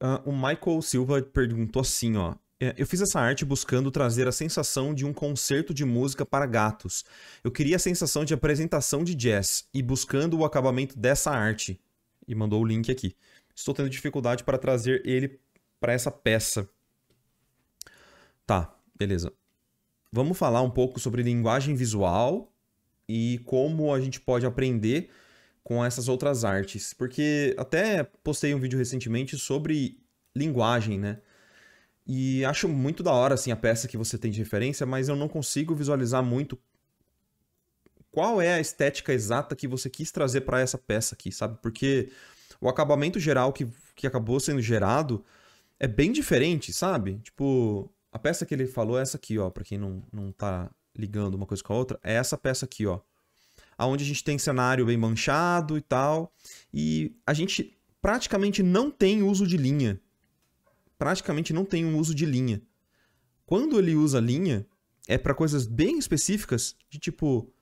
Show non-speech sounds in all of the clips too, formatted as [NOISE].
Uh, o Michael Silva perguntou assim, ó. É, eu fiz essa arte buscando trazer a sensação de um concerto de música para gatos. Eu queria a sensação de apresentação de jazz e buscando o acabamento dessa arte. E mandou o link aqui. Estou tendo dificuldade para trazer ele para essa peça. Tá, beleza. Vamos falar um pouco sobre linguagem visual e como a gente pode aprender com essas outras artes. Porque até postei um vídeo recentemente sobre linguagem, né? E acho muito da hora assim a peça que você tem de referência, mas eu não consigo visualizar muito qual é a estética exata que você quis trazer para essa peça aqui, sabe? Porque o acabamento geral que, que acabou sendo gerado é bem diferente, sabe? Tipo, a peça que ele falou é essa aqui, ó, para quem não não tá ligando uma coisa com a outra, é essa peça aqui, ó onde a gente tem cenário bem manchado e tal. E a gente praticamente não tem uso de linha. Praticamente não tem um uso de linha. Quando ele usa linha, é para coisas bem específicas, de tipo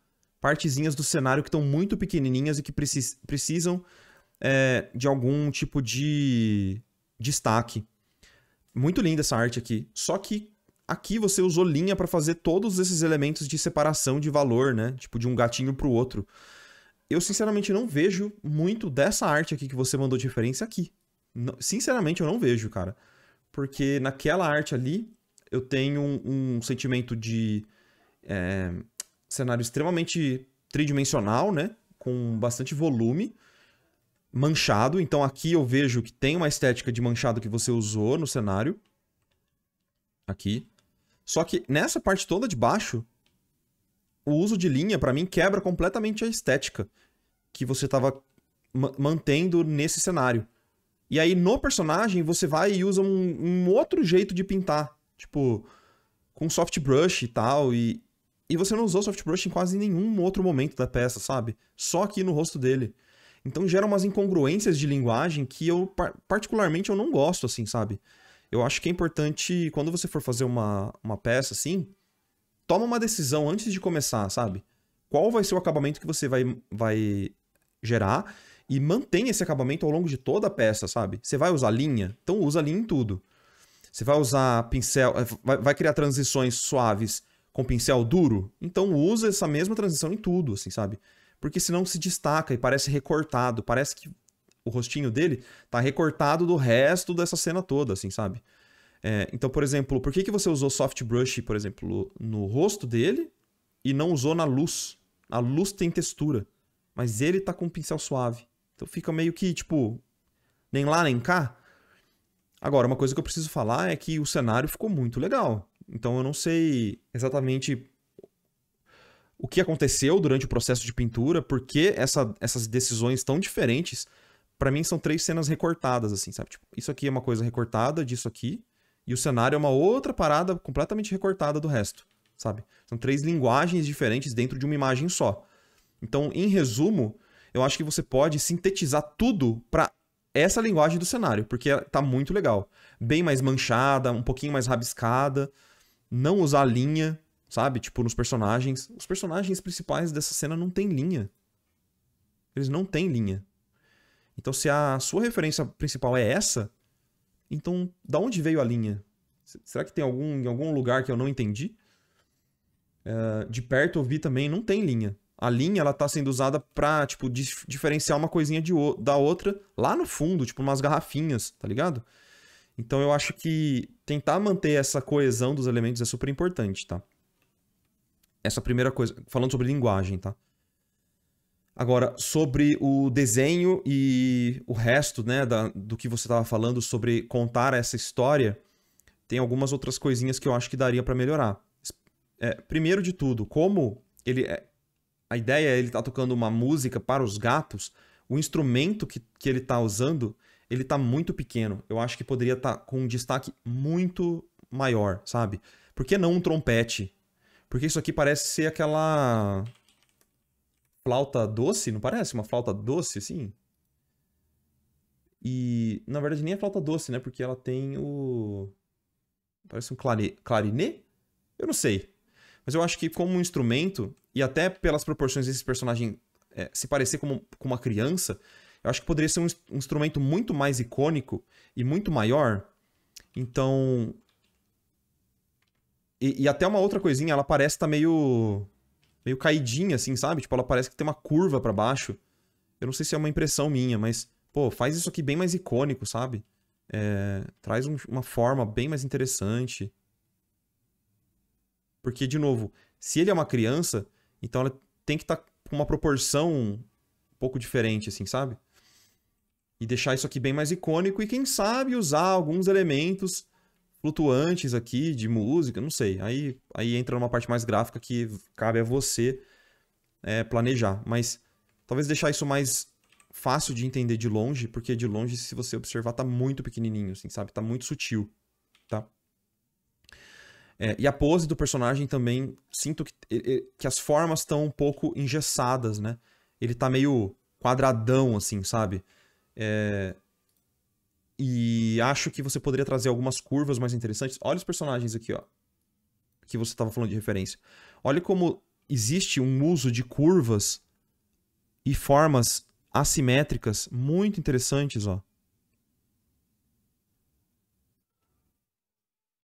partezinhas do cenário que estão muito pequenininhas e que precis precisam é, de algum tipo de destaque. Muito linda essa arte aqui. Só que Aqui você usou linha para fazer todos esses elementos de separação de valor, né? Tipo, de um gatinho para o outro. Eu, sinceramente, não vejo muito dessa arte aqui que você mandou de referência aqui. Não, sinceramente, eu não vejo, cara. Porque naquela arte ali, eu tenho um, um sentimento de é, cenário extremamente tridimensional, né? Com bastante volume manchado. Então aqui eu vejo que tem uma estética de manchado que você usou no cenário. Aqui. Só que nessa parte toda de baixo, o uso de linha, para mim, quebra completamente a estética que você tava mantendo nesse cenário. E aí, no personagem, você vai e usa um, um outro jeito de pintar. Tipo, com soft brush e tal. E, e você não usou soft brush em quase nenhum outro momento da peça, sabe? Só aqui no rosto dele. Então gera umas incongruências de linguagem que eu, particularmente, eu não gosto, assim, sabe? eu acho que é importante, quando você for fazer uma, uma peça assim, toma uma decisão antes de começar, sabe? Qual vai ser o acabamento que você vai, vai gerar e mantém esse acabamento ao longo de toda a peça, sabe? Você vai usar linha? Então usa linha em tudo. Você vai usar pincel, eh, vai, vai criar transições suaves com pincel duro? Então usa essa mesma transição em tudo, assim, sabe? Porque senão se destaca e parece recortado, parece que o rostinho dele tá recortado do resto dessa cena toda, assim, sabe? É, então, por exemplo, por que, que você usou soft brush, por exemplo, no rosto dele e não usou na luz? A luz tem textura, mas ele tá com um pincel suave. Então fica meio que, tipo, nem lá nem cá. Agora, uma coisa que eu preciso falar é que o cenário ficou muito legal. Então eu não sei exatamente o que aconteceu durante o processo de pintura, por que essa, essas decisões tão diferentes para mim são três cenas recortadas, assim, sabe? Tipo, isso aqui é uma coisa recortada disso aqui, e o cenário é uma outra parada completamente recortada do resto, sabe? São três linguagens diferentes dentro de uma imagem só. Então, em resumo, eu acho que você pode sintetizar tudo para essa linguagem do cenário, porque tá muito legal. Bem mais manchada, um pouquinho mais rabiscada, não usar linha, sabe? Tipo, nos personagens. Os personagens principais dessa cena não têm linha. Eles não têm linha. Então, se a sua referência principal é essa, então da onde veio a linha? Será que tem algum, em algum lugar que eu não entendi? Uh, de perto eu vi também, não tem linha. A linha ela tá sendo usada para tipo, dif diferenciar uma coisinha de da outra lá no fundo, tipo umas garrafinhas, tá ligado? Então eu acho que tentar manter essa coesão dos elementos é super importante, tá? Essa primeira coisa, falando sobre linguagem, tá? Agora, sobre o desenho e o resto, né, da, do que você estava falando sobre contar essa história, tem algumas outras coisinhas que eu acho que daria para melhorar. É, primeiro de tudo, como ele é, a ideia é ele tá tocando uma música para os gatos, o instrumento que, que ele tá usando, ele tá muito pequeno. Eu acho que poderia estar tá com um destaque muito maior, sabe? Por que não um trompete? Porque isso aqui parece ser aquela flauta doce, não parece? Uma flauta doce, assim? E, na verdade, nem é flauta doce, né? Porque ela tem o... Parece um clarinê? Eu não sei. Mas eu acho que como um instrumento, e até pelas proporções desse personagem é, se parecer com uma criança, eu acho que poderia ser um, um instrumento muito mais icônico e muito maior. Então, e, e, até uma outra coisinha, ela parece tá meio meio caidinha, assim, sabe? Tipo, ela parece que tem uma curva para baixo. Eu não sei se é uma impressão minha, mas, pô, faz isso aqui bem mais icônico, sabe? É, traz um, uma forma bem mais interessante. Porque, de novo, se ele é uma criança, então ela tem que estar tá com uma proporção um pouco diferente, assim, sabe? E deixar isso aqui bem mais icônico e, quem sabe, usar alguns elementos flutuantes aqui de música, não sei. Aí, aí entra numa parte mais gráfica que cabe a você é, planejar. Mas talvez deixar isso mais fácil de entender de longe, porque de longe, se você observar, tá muito pequenininho, assim, sabe? Tá muito sutil, tá? É, e a pose do personagem também, sinto que, que as formas estão um pouco engessadas, né? Ele tá meio quadradão, assim, sabe? É, e acho que você poderia trazer algumas curvas mais interessantes. Olha os personagens aqui, ó. Que você estava falando de referência. Olha como existe um uso de curvas e formas assimétricas muito interessantes, ó.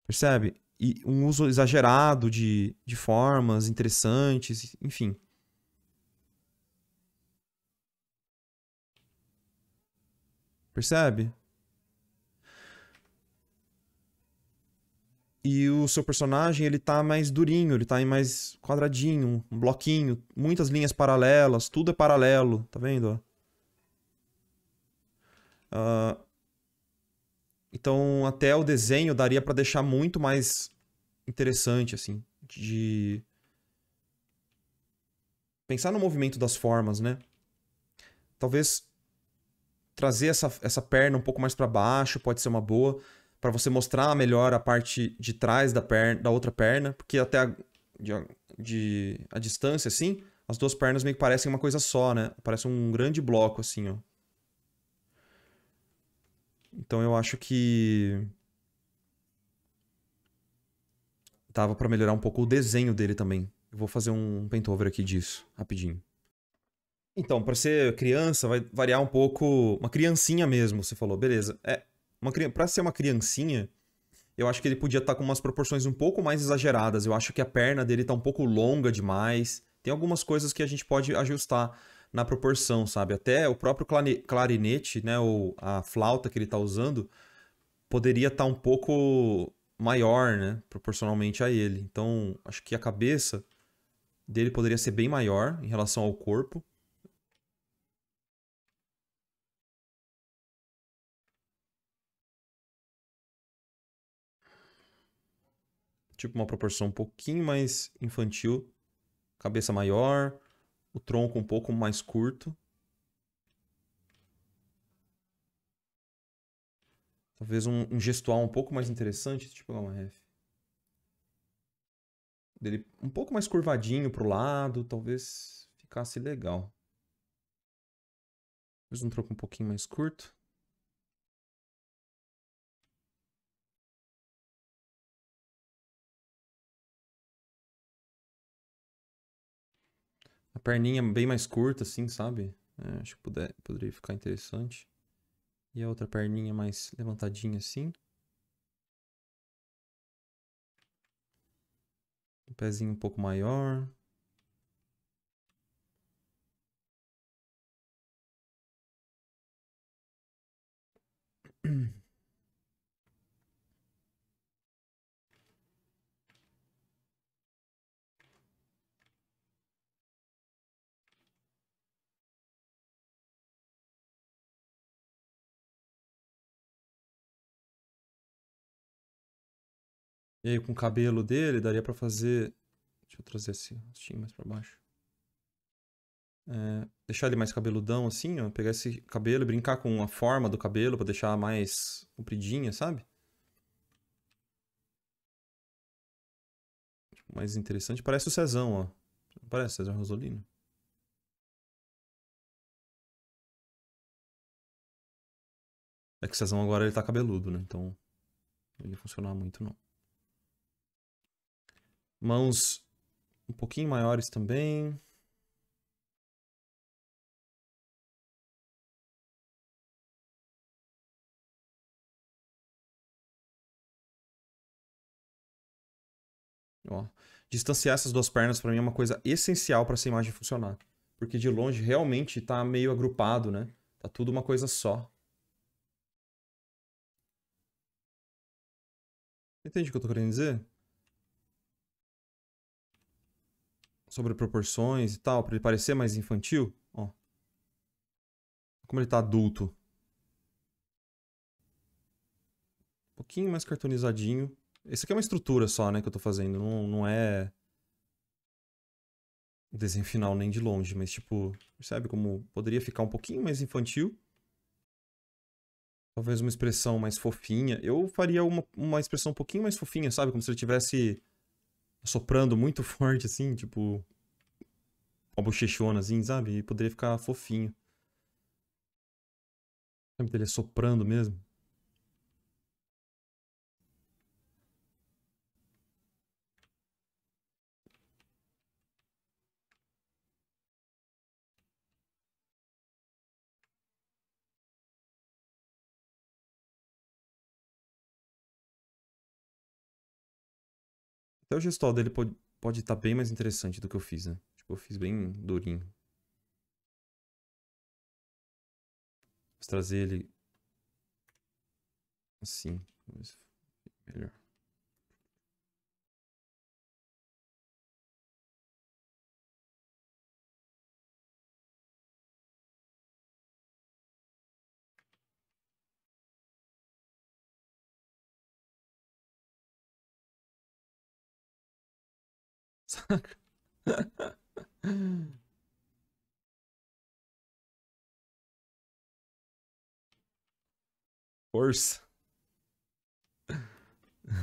Percebe? E um uso exagerado de, de formas interessantes, enfim. Percebe? e o seu personagem ele tá mais durinho, ele tá em mais quadradinho, um bloquinho, muitas linhas paralelas, tudo é paralelo, tá vendo? Uh, então até o desenho daria para deixar muito mais interessante, assim, de pensar no movimento das formas, né? Talvez trazer essa, essa perna um pouco mais para baixo pode ser uma boa para você mostrar melhor a parte de trás da perna, da outra perna, porque até a, de, de, a distância assim, as duas pernas meio que parecem uma coisa só, né? Parece um grande bloco assim, ó. Então eu acho que tava para melhorar um pouco o desenho dele também. Eu vou fazer um paint over aqui disso, rapidinho. Então, para ser criança, vai variar um pouco. Uma criancinha mesmo, você falou. Beleza. É, uma para ser uma criancinha, eu acho que ele podia estar tá com umas proporções um pouco mais exageradas. Eu acho que a perna dele tá um pouco longa demais. Tem algumas coisas que a gente pode ajustar na proporção, sabe? Até o próprio clarinete, né, ou a flauta que ele tá usando, poderia estar tá um pouco maior, né, proporcionalmente a ele. Então, acho que a cabeça dele poderia ser bem maior em relação ao corpo. tipo uma proporção um pouquinho mais infantil, cabeça maior, o tronco um pouco mais curto. Talvez um, um gestual um pouco mais interessante, deixa eu pegar uma ref. Dele um pouco mais curvadinho para o lado, talvez ficasse legal. Talvez um tronco um pouquinho mais curto. perninha bem mais curta, assim, sabe? É, acho que puder, poderia ficar interessante. E a outra perninha mais levantadinha, assim. Um pezinho um pouco maior. [CLEARS THROAT] E aí, com o cabelo dele, daria pra fazer... Deixa eu trazer esse rostinho mais pra baixo. É, deixar ele mais cabeludão, assim, ó. Pegar esse cabelo e brincar com a forma do cabelo pra deixar mais compridinha, sabe? Tipo, mais interessante. Parece o Cezão, ó. Parece parece Cezão Rosolino? É que o Cezão agora ele tá cabeludo, né? Então não ia funcionar muito, não. Mãos um pouquinho maiores também. Ó, distanciar essas duas pernas para mim é uma coisa essencial para essa imagem funcionar. Porque de longe realmente está meio agrupado, né? Tá tudo uma coisa só. Entende o que eu estou querendo dizer? sobre proporções e tal, para ele parecer mais infantil. Ó. Como ele tá adulto. Um pouquinho mais cartonizadinho. Esse aqui é uma estrutura só, né, que eu tô fazendo. Não, não é desenho final nem de longe, mas tipo, percebe como poderia ficar um pouquinho mais infantil? Talvez uma expressão mais fofinha. Eu faria uma, uma expressão um pouquinho mais fofinha, sabe? Como se ele tivesse soprando muito [LAUGHS] forte, assim, tipo. Uma bochechona, assim, sabe? E poderia ficar fofinho. Sabe, dele é soprando mesmo. Até o gestual dele pode, pode estar tá bem mais interessante do que eu fiz, né? Tipo, eu fiz bem durinho. Vou trazer ele assim. Melhor. Saca? [LAUGHS] Força. O [LAUGHS]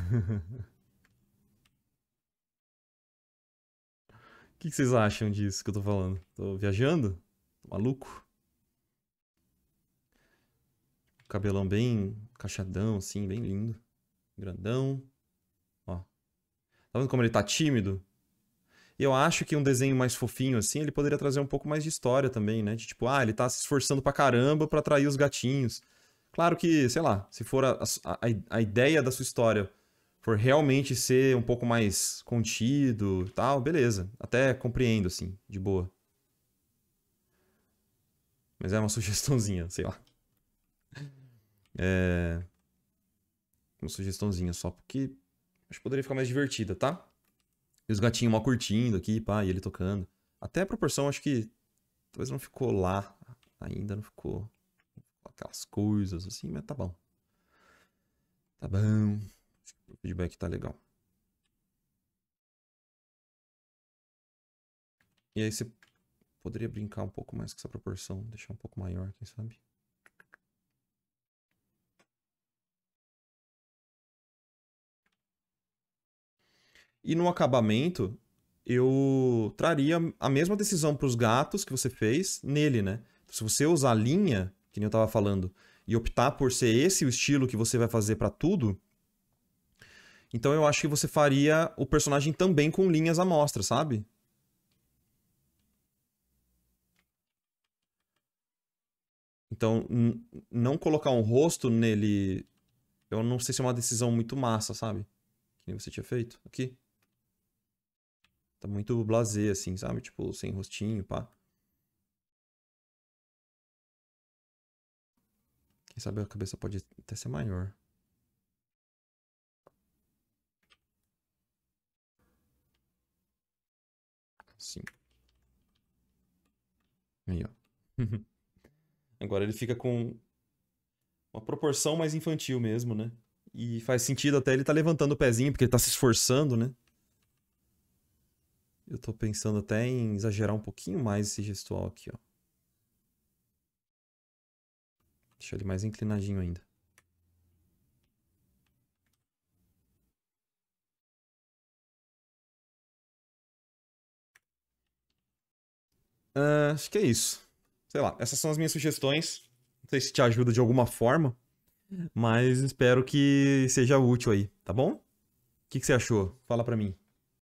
que, que, vocês acham disso que eu tô falando? Tô viajando? Tô maluco? Cabelão bem cachadão, assim, bem lindo. Grandão. Ó. Tá vendo como ele tá tímido? Eu acho que um desenho mais fofinho, assim, ele poderia trazer um pouco mais de história também, né? De tipo, ah, ele tá se esforçando pra caramba pra atrair os gatinhos. Claro que, sei lá, se for a, a, a ideia da sua história for realmente ser um pouco mais contido e tal, beleza. Até compreendo, assim, de boa. Mas é uma [LAUGHS] sugestãozinha, sei lá. É... Uma sugestãozinha só, porque acho que poderia ficar mais divertida, tá? E os gatinhos mal curtindo aqui, pá, e ele tocando. Até a proporção, acho que. Talvez não ficou lá. Ainda não ficou. Aquelas coisas assim, mas tá bom. Tá bom. O feedback tá legal. E aí você poderia brincar um pouco mais com essa proporção, deixar um pouco maior, quem sabe? E no acabamento, eu traria a mesma decisão para os gatos que você fez nele, né? Então, se você usar linha, que nem eu estava falando, e optar por ser esse o estilo que você vai fazer para tudo, então eu acho que você faria o personagem também com linhas à mostra, sabe? Então, não colocar um rosto nele, eu não sei se é uma decisão muito massa, sabe? Que nem você tinha feito aqui. Tá muito blasé, assim, sabe? Tipo, sem rostinho, pá. Quem sabe a cabeça pode até ser maior. Sim. Aí, ó. [LAUGHS] Agora ele fica com uma proporção mais infantil mesmo, né? E faz sentido até ele tá levantando o pezinho, porque ele tá se esforçando, né? Eu estou pensando até em exagerar um pouquinho mais esse gestual aqui, ó. Deixa ele mais inclinadinho ainda. Uh, acho que é isso. Sei lá, essas são as minhas sugestões. Não sei se te ajuda de alguma forma, mas espero que seja útil aí, tá bom? O que, que você achou? Fala pra mim.